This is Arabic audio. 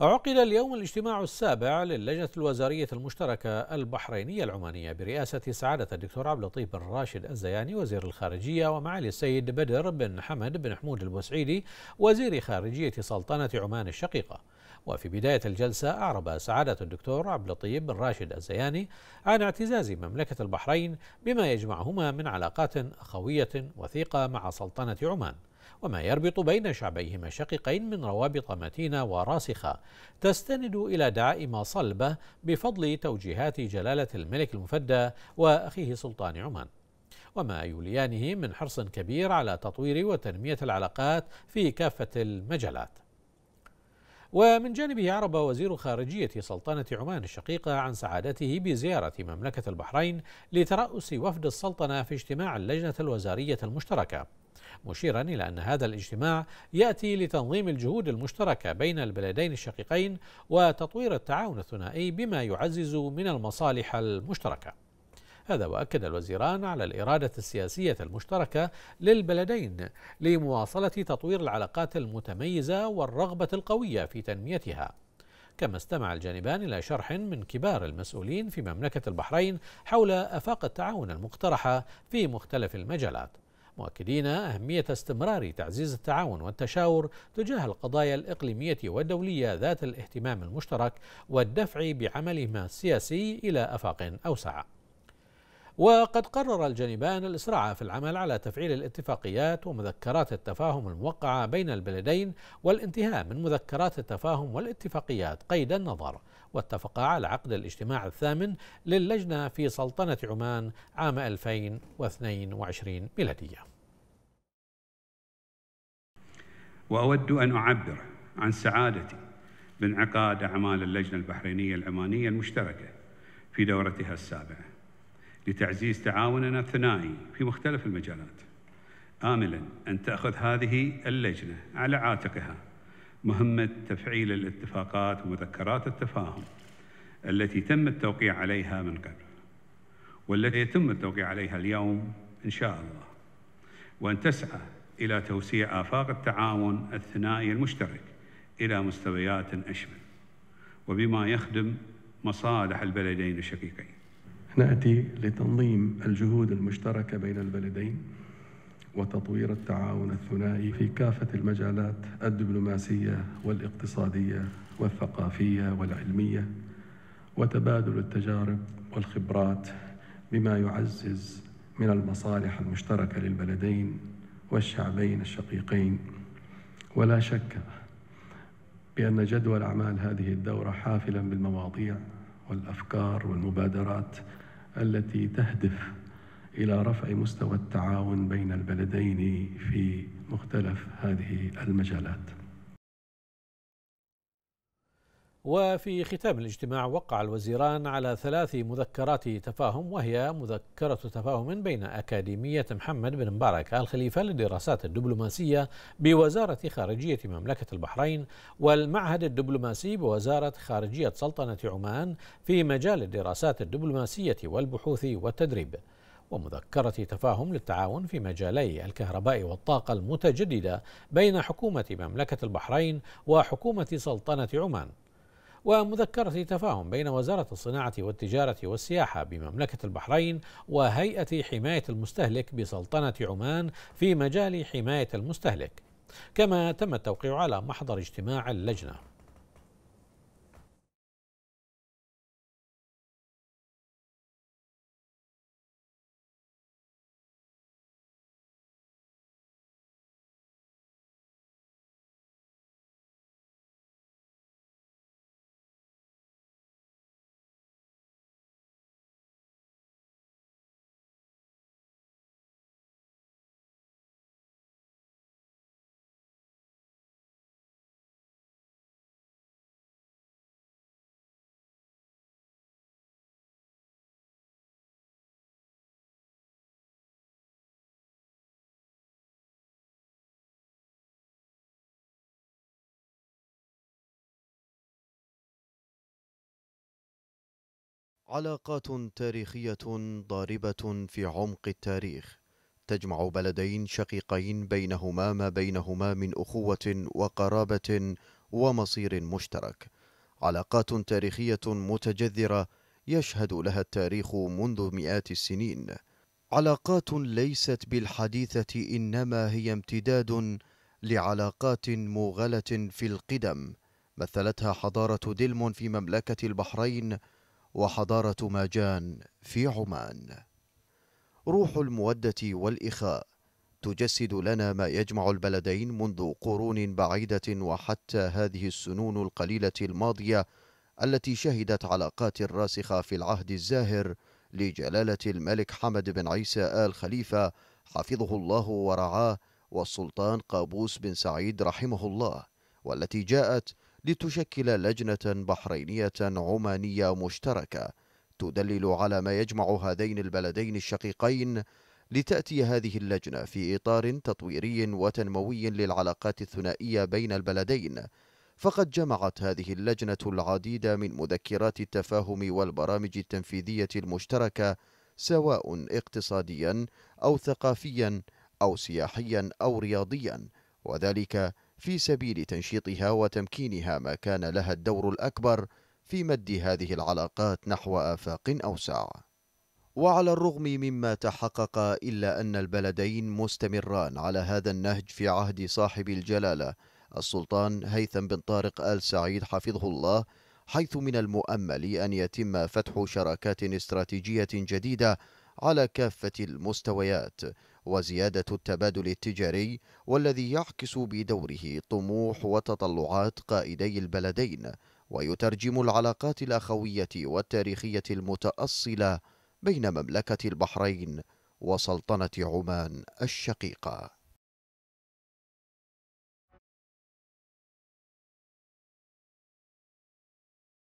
عقد اليوم الاجتماع السابع للجنة الوزارية المشتركة البحرينية العمانية برئاسة سعادة الدكتور عبد اللطيف بن راشد الزياني وزير الخارجية ومعالي السيد بدر بن حمد بن حمود البوسعيدي وزير خارجية سلطنة عمان الشقيقة وفي بداية الجلسة أعرب سعادة الدكتور عبد اللطيف بن راشد الزياني عن اعتزاز مملكة البحرين بما يجمعهما من علاقات أخوية وثيقة مع سلطنة عمان وما يربط بين شعبيهما الشقيقين من روابط متينة وراسخة تستند إلى دعائم صلبة بفضل توجيهات جلالة الملك المفدى وأخيه سلطان عمان وما يوليانه من حرص كبير على تطوير وتنمية العلاقات في كافة المجالات ومن جانبه عرب وزير خارجية سلطنة عمان الشقيقة عن سعادته بزيارة مملكة البحرين لترأس وفد السلطنة في اجتماع اللجنة الوزارية المشتركة مشيرا إلى أن هذا الاجتماع يأتي لتنظيم الجهود المشتركة بين البلدين الشقيقين وتطوير التعاون الثنائي بما يعزز من المصالح المشتركة هذا وأكد الوزيران على الإرادة السياسية المشتركة للبلدين لمواصلة تطوير العلاقات المتميزة والرغبة القوية في تنميتها كما استمع الجانبان إلى شرح من كبار المسؤولين في مملكة البحرين حول أفاق التعاون المقترحة في مختلف المجالات مؤكدين أهمية استمرار تعزيز التعاون والتشاور تجاه القضايا الإقليمية والدولية ذات الاهتمام المشترك والدفع بعملهما السياسي إلى أفاق أوسع وقد قرر الجانبان الإسراع في العمل على تفعيل الاتفاقيات ومذكرات التفاهم الموقعة بين البلدين والانتهاء من مذكرات التفاهم والاتفاقيات قيد النظر واتفقا على عقد الاجتماع الثامن للجنة في سلطنة عمان عام 2022 ميلادية وأود أن أعبر عن سعادتي بانعقاد أعمال اللجنة البحرينية العمانية المشتركة في دورتها السابعة لتعزيز تعاوننا الثنائي في مختلف المجالات آملا أن تأخذ هذه اللجنة على عاتقها مهمة تفعيل الاتفاقات ومذكرات التفاهم التي تم التوقيع عليها من قبل والتي يتم التوقيع عليها اليوم إن شاء الله وأن تسعى إلى توسيع آفاق التعاون الثنائي المشترك إلى مستويات أشمل وبما يخدم مصالح البلدين الشقيقين ناتي لتنظيم الجهود المشتركه بين البلدين وتطوير التعاون الثنائي في كافه المجالات الدبلوماسيه والاقتصاديه والثقافيه والعلميه وتبادل التجارب والخبرات بما يعزز من المصالح المشتركه للبلدين والشعبين الشقيقين ولا شك بأن جدول أعمال هذه الدورة حافلا بالمواضيع والافكار والمبادرات التي تهدف الى رفع مستوى التعاون بين البلدين في مختلف هذه المجالات وفي ختام الاجتماع وقع الوزيران على ثلاث مذكرات تفاهم وهي مذكرة تفاهم بين أكاديمية محمد بن مبارك آل خليفة للدراسات الدبلوماسية بوزارة خارجية مملكة البحرين والمعهد الدبلوماسي بوزارة خارجية سلطنة عمان في مجال الدراسات الدبلوماسية والبحوث والتدريب ومذكرة تفاهم للتعاون في مجالي الكهرباء والطاقة المتجددة بين حكومة مملكة البحرين وحكومة سلطنة عمان ومذكرة تفاهم بين وزارة الصناعة والتجارة والسياحة بمملكة البحرين وهيئة حماية المستهلك بسلطنة عمان في مجال حماية المستهلك كما تم التوقيع على محضر اجتماع اللجنه علاقات تاريخية ضاربة في عمق التاريخ تجمع بلدين شقيقين بينهما ما بينهما من أخوة وقرابة ومصير مشترك علاقات تاريخية متجذرة يشهد لها التاريخ منذ مئات السنين علاقات ليست بالحديثة إنما هي امتداد لعلاقات موغلة في القدم مثلتها حضارة دلمون في مملكة البحرين وحضارة ماجان في عمان روح المودة والإخاء تجسد لنا ما يجمع البلدين منذ قرون بعيدة وحتى هذه السنون القليلة الماضية التي شهدت علاقات راسخة في العهد الزاهر لجلالة الملك حمد بن عيسى آل خليفة حفظه الله ورعاه والسلطان قابوس بن سعيد رحمه الله والتي جاءت لتشكل لجنة بحرينية عمانية مشتركة تدلل على ما يجمع هذين البلدين الشقيقين لتأتي هذه اللجنة في إطار تطويري وتنموي للعلاقات الثنائية بين البلدين فقد جمعت هذه اللجنة العديد من مذكرات التفاهم والبرامج التنفيذية المشتركة سواء اقتصاديا أو ثقافيا أو سياحيا أو رياضيا وذلك في سبيل تنشيطها وتمكينها ما كان لها الدور الأكبر في مد هذه العلاقات نحو آفاق أوسع وعلى الرغم مما تحقق إلا أن البلدين مستمران على هذا النهج في عهد صاحب الجلالة السلطان هيثم بن طارق آل سعيد حفظه الله حيث من المؤمل أن يتم فتح شراكات استراتيجية جديدة على كافة المستويات وزيادة التبادل التجاري والذي يعكس بدوره طموح وتطلعات قائدي البلدين ويترجم العلاقات الأخوية والتاريخية المتأصلة بين مملكة البحرين وسلطنة عمان الشقيقة